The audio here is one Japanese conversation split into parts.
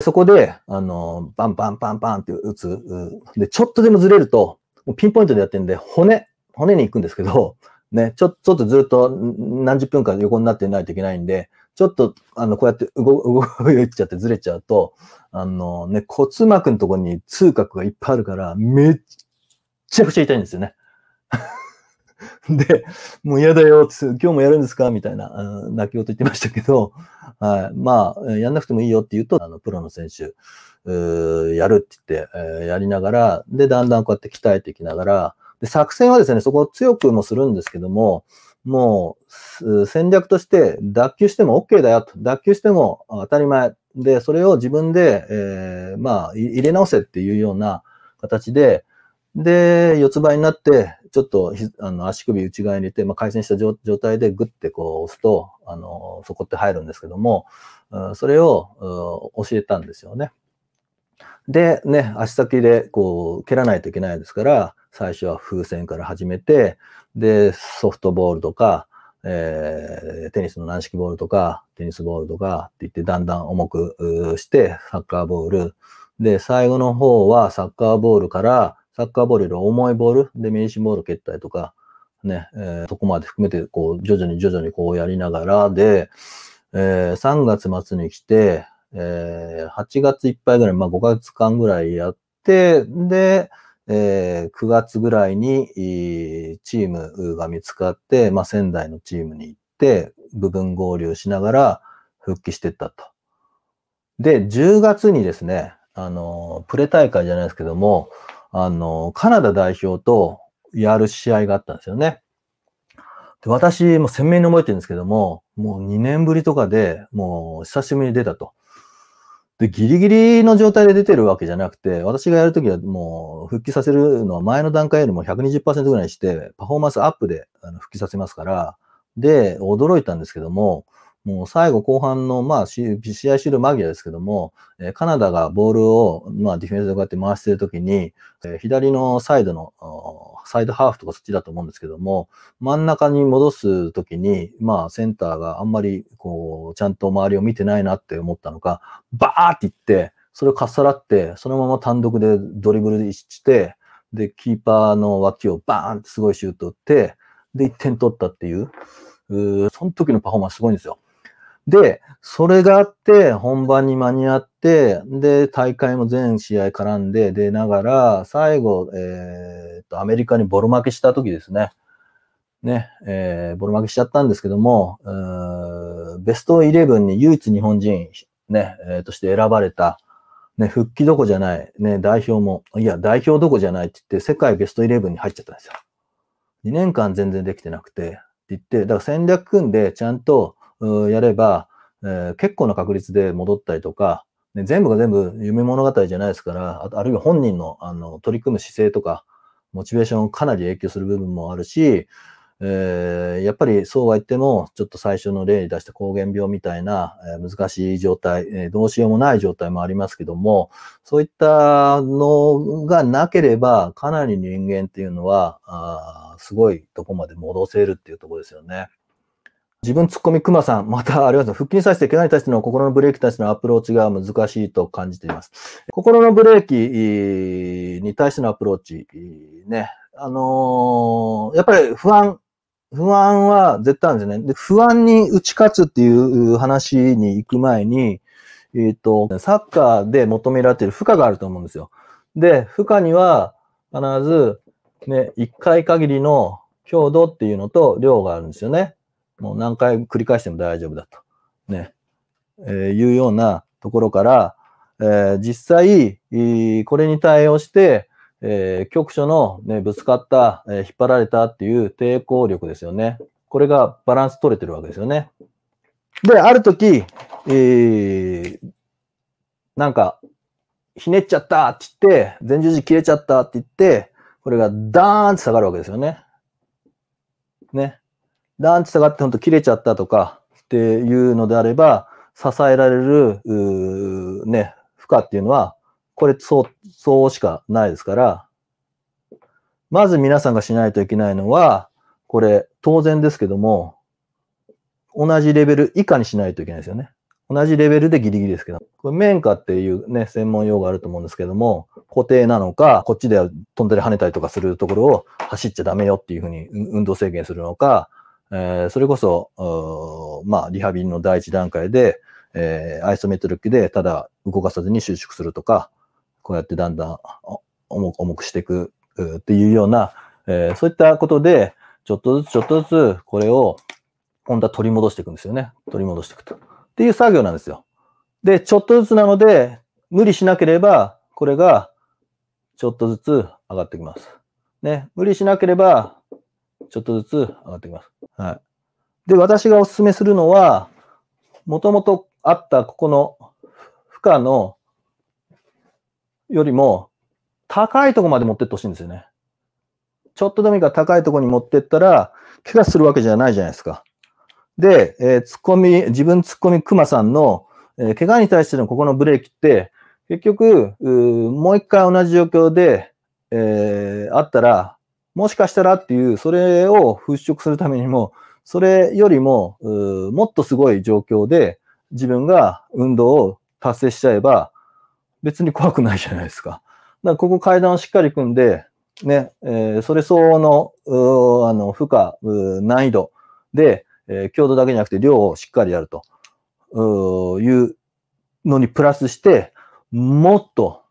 そこで、あの、バンバンバンバンって打つ。で、ちょっとでもずれると、もうピンポイントでやってるんで、骨、骨に行くんですけど、ね、ちょ、ちょっとずっと何十分か横になってないといけないんで、ちょっと、あの、こうやって動、動いちゃってずれちゃうと、あのね、骨膜のところに痛覚がいっぱいあるから、めっちゃくちゃ痛いんですよね。で、もう嫌だよって、今日もやるんですかみたいな、泣き言言ってましたけど、はい、まあ、やんなくてもいいよって言うと、あの、プロの選手、やるって言って、えー、やりながら、で、だんだんこうやって鍛えていきながら、で、作戦はですね、そこを強くもするんですけども、もう、戦略として、脱臼しても OK だよと。脱臼しても当たり前。で、それを自分で、えー、まあ、入れ直せっていうような形で、で、四つ倍になって、ちょっとあの足首内側に入れて、まあ、回線した状態でグッてこう押すと、あのそこって入るんですけども、うそれを教えたんですよね。で、ね、足先でこう蹴らないといけないですから、最初は風船から始めて、で、ソフトボールとか、えー、テニスの軟式ボールとか、テニスボールとかって言って、だんだん重くして、サッカーボール。で、最後の方はサッカーボールから、サッカーボールより重いボールで名刺ボール蹴ったりとか、ね、えー、そこまで含めて、こう、徐々に徐々にこうやりながらで、えー、3月末に来て、えー、8月いっぱいぐらい、まあ5月間ぐらいやって、で、えー、9月ぐらいにチームが見つかって、まあ、仙台のチームに行って、部分合流しながら復帰していったと。で、10月にですね、あの、プレ大会じゃないですけども、あの、カナダ代表とやる試合があったんですよね。で私も鮮明に覚えてるんですけども、もう2年ぶりとかでもう久しぶりに出たと。で、ギリギリの状態で出てるわけじゃなくて、私がやるときはもう復帰させるのは前の段階よりも120%ぐらいにして、パフォーマンスアップで復帰させますから、で、驚いたんですけども、もう最後後半の、まあ、試合終了間際ですけども、えカナダがボールを、まあ、ディフェンスでこうやって回してるときに、え左のサイドの、サイドハーフとかそっちだと思うんですけども、真ん中に戻すときに、まあ、センターがあんまり、こう、ちゃんと周りを見てないなって思ったのか、バーっていって、それをかっさらって、そのまま単独でドリブルして、で、キーパーの脇をバーンってすごいシュート打って、で、1点取ったっていう、うその時のパフォーマンスすごいんですよ。で、それがあって、本番に間に合って、で、大会も全試合絡んで出ながら、最後、えー、っと、アメリカにボロ負けした時ですね。ね、えー、ボロ負けしちゃったんですけども、ベストイレブンに唯一日本人、ね、えー、として選ばれた、ね、復帰どこじゃない、ね、代表も、いや、代表どこじゃないって言って、世界ベストイレブンに入っちゃったんですよ。2年間全然できてなくて、って言って、だから戦略組んで、ちゃんと、やれば、えー、結構な確率で戻ったりとか、ね、全部が全部夢物語じゃないですから、ああるいは本人のあの取り組む姿勢とか、モチベーションかなり影響する部分もあるし、えー、やっぱりそうは言っても、ちょっと最初の例に出した膠原病みたいな、えー、難しい状態、えー、どうしようもない状態もありますけども、そういったのがなければ、かなり人間っていうのは、あすごいとこまで戻せるっていうところですよね。自分ツッコミ熊さん、またあります。腹筋させてけがに対しての心のブレーキに対してのアプローチが難しいと感じています。心のブレーキに対してのアプローチ、ね。あのー、やっぱり不安、不安は絶対あるんですよね。で、不安に打ち勝つっていう話に行く前に、えっ、ー、と、サッカーで求められている負荷があると思うんですよ。で、負荷には必ず、ね、一回限りの強度っていうのと量があるんですよね。もう何回繰り返しても大丈夫だと。ね。えー、いうようなところから、えー、実際、これに対応して、えー、局所の、ね、ぶつかった、えー、引っ張られたっていう抵抗力ですよね。これがバランス取れてるわけですよね。で、ある時、えー、なんか、ひねっちゃったって言って、前十字切れちゃったって言って、これがダーンって下がるわけですよね。ね。ランチ下がってほんと切れちゃったとかっていうのであれば、支えられる、ね、負荷っていうのは、これ、そう、そうしかないですから、まず皆さんがしないといけないのは、これ、当然ですけども、同じレベル以下にしないといけないですよね。同じレベルでギリギリですけど、これ、面下っていうね、専門用語あると思うんですけども、固定なのか、こっちで飛んだり跳ねたりとかするところを走っちゃダメよっていうふうに運動制限するのか、えー、それこそ、まあ、リハビリの第一段階で、えー、アイソメトリックでただ動かさずに収縮するとか、こうやってだんだん重く重くしていくっていうような、えー、そういったことで、ちょっとずつちょっとずつこれを今度は取り戻していくんですよね。取り戻していくと。っていう作業なんですよ。で、ちょっとずつなので、無理しなければ、これがちょっとずつ上がってきます。ね、無理しなければ、ちょっとずつ上がってきます。はい。で、私がお勧めするのは、もともとあったここの負荷のよりも高いとこまで持ってってほしいんですよね。ちょっとでもいいから高いとこに持ってったら、怪我するわけじゃないじゃないですか。で、えー、ツッコミ、自分ツッコミクマさんの、えー、怪我に対してのここのブレーキって、結局、うもう一回同じ状況で、えー、あったら、もしかしたらっていう、それを払拭するためにも、それよりも、もっとすごい状況で自分が運動を達成しちゃえば、別に怖くないじゃないですか。だからここ階段をしっかり組んで、ね、えー、それ相応の、あの、負荷、難易度で、えー、強度だけじゃなくて量をしっかりやると、いうのにプラスして、もっと、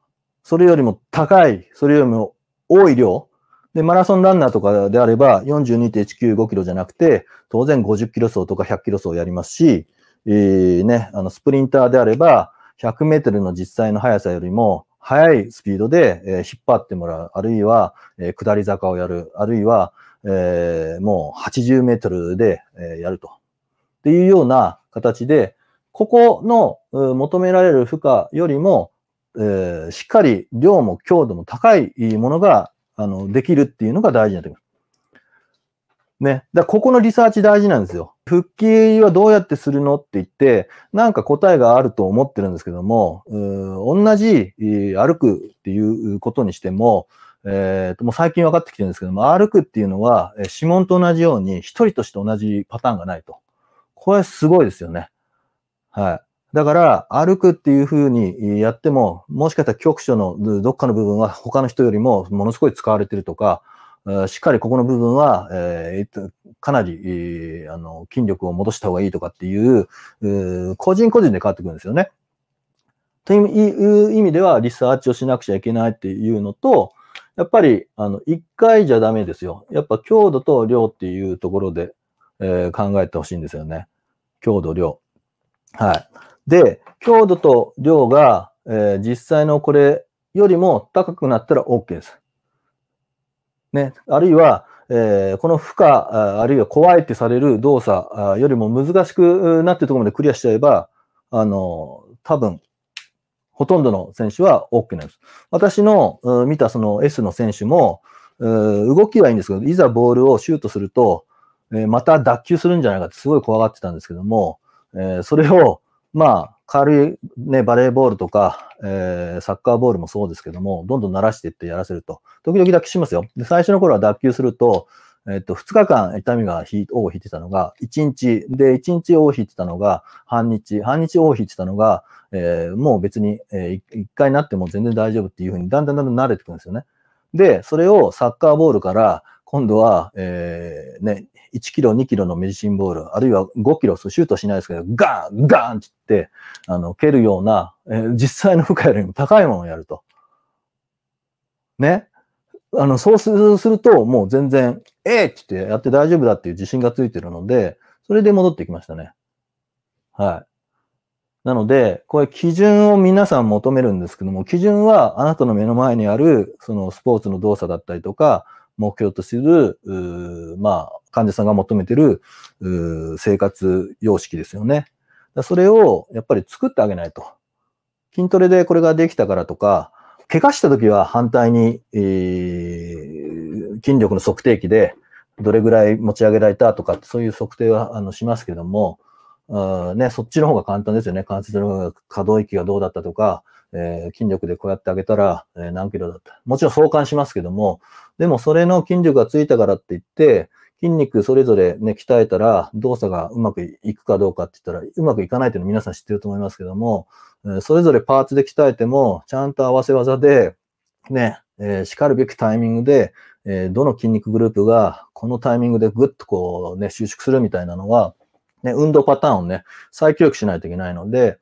それよりも高い、それよりも多い量で、マラソンランナーとかであれば、42.195キロじゃなくて、当然50キロ走とか100キロ走やりますし、えー、ね、あの、スプリンターであれば、100メートルの実際の速さよりも、速いスピードで、えー、引っ張ってもらう、あるいは、えー、下り坂をやる、あるいは、えー、もう80メートルで、えやると。っていうような形で、ここの求められる負荷よりも、えしっかり量も強度も高いものがあの、できるっていうのが大事になってくる。ね。だここのリサーチ大事なんですよ。復帰はどうやってするのって言って、なんか答えがあると思ってるんですけども、同じ、歩くっていうことにしても、えー、もう最近分かってきてるんですけども、歩くっていうのは、指紋と同じように、一人として同じパターンがないと。これすごいですよね。はい。だから、歩くっていうふうにやっても、もしかしたら局所のどっかの部分は他の人よりもものすごい使われてるとか、しっかりここの部分は、えー、かなり、えー、あの筋力を戻した方がいいとかっていう、個人個人で変わってくるんですよね。という意味では、リサーチをしなくちゃいけないっていうのと、やっぱり、あの、一回じゃダメですよ。やっぱ強度と量っていうところで、えー、考えてほしいんですよね。強度、量。はい。で、強度と量が、えー、実際のこれよりも高くなったら OK です。ね、あるいは、えー、この負荷、あるいは怖いってされる動作よりも難しくなってるところまでクリアしちゃえば、あの、多分、ほとんどの選手は OK なんです。私の見たその S の選手も、動きはいいんですけど、いざボールをシュートすると、えまた脱臼するんじゃないかってすごい怖がってたんですけども、えそれをまあ、軽い、ね、バレーボールとか、えー、サッカーボールもそうですけども、どんどん慣らしていってやらせると。時々脱臼しますよ。で最初の頃は脱臼すると、えっと、2日間痛みが尾を引いてたのが、1日、で、1日尾を引いてたのが、半日、半日尾を引いてたのが、えー、もう別に、えー、1回なっても全然大丈夫っていうふうに、だんだんだんだん慣れてくるんですよね。で、それをサッカーボールから、今度は、えー、ね、1キロ、2キロのメディシンボール、あるいは5キロ、シュートしないですけど、ガーン、ガーンって言って、あの、蹴るような、えー、実際の負荷よりも高いものをやると。ね。あの、そうすると、もう全然、ええー、って言ってやって大丈夫だっていう自信がついてるので、それで戻ってきましたね。はい。なので、これ基準を皆さん求めるんですけども、基準はあなたの目の前にある、そのスポーツの動作だったりとか、目標とする、まあ、患者さんが求めてる、生活様式ですよね。それを、やっぱり作ってあげないと。筋トレでこれができたからとか、怪我した時は反対に、えー、筋力の測定器でどれぐらい持ち上げられたとか、そういう測定はあのしますけども、うね、そっちの方が簡単ですよね。関節の可動域がどうだったとか、えー、筋力でこうやってあげたら、えー、何キロだった。もちろん相関しますけども、でもそれの筋力がついたからって言って、筋肉それぞれね、鍛えたら動作がうまくいくかどうかって言ったら、うまくいかないっていうの皆さん知ってると思いますけども、えー、それぞれパーツで鍛えても、ちゃんと合わせ技で、ね、えー、叱るべきタイミングで、えー、どの筋肉グループがこのタイミングでぐっとこうね、収縮するみたいなのは、ね、運動パターンをね、再教育しないといけないので、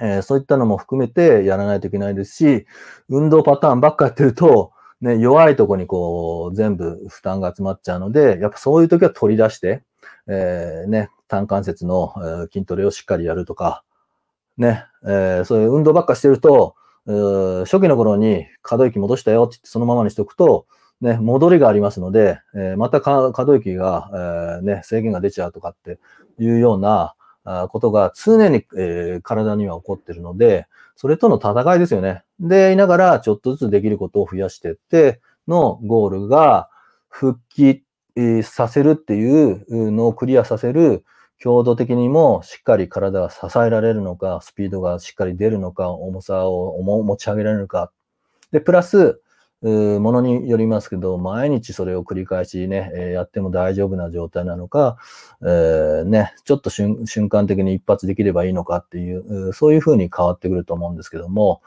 えー、そういったのも含めてやらないといけないですし、運動パターンばっかやってると、ね、弱いとこにこう、全部負担が集まっちゃうので、やっぱそういう時は取り出して、えー、ね、単関節の、えー、筋トレをしっかりやるとか、ね、えー、そういう運動ばっかしてると、初期の頃に可動域戻したよって言ってそのままにしておくと、ね、戻りがありますので、えー、また可動域が、えー、ね、制限が出ちゃうとかっていうようなことが常に、えー、体には起こってるので、それとの戦いですよね。で、いながらちょっとずつできることを増やしていってのゴールが復帰させるっていうのをクリアさせる強度的にもしっかり体が支えられるのか、スピードがしっかり出るのか、重さを持ち上げられるのか。で、プラス、ものによりますけど、毎日それを繰り返しね、えやっても大丈夫な状態なのか、えー、ね、ちょっと瞬間的に一発できればいいのかっていう、そういうふうに変わってくると思うんですけども、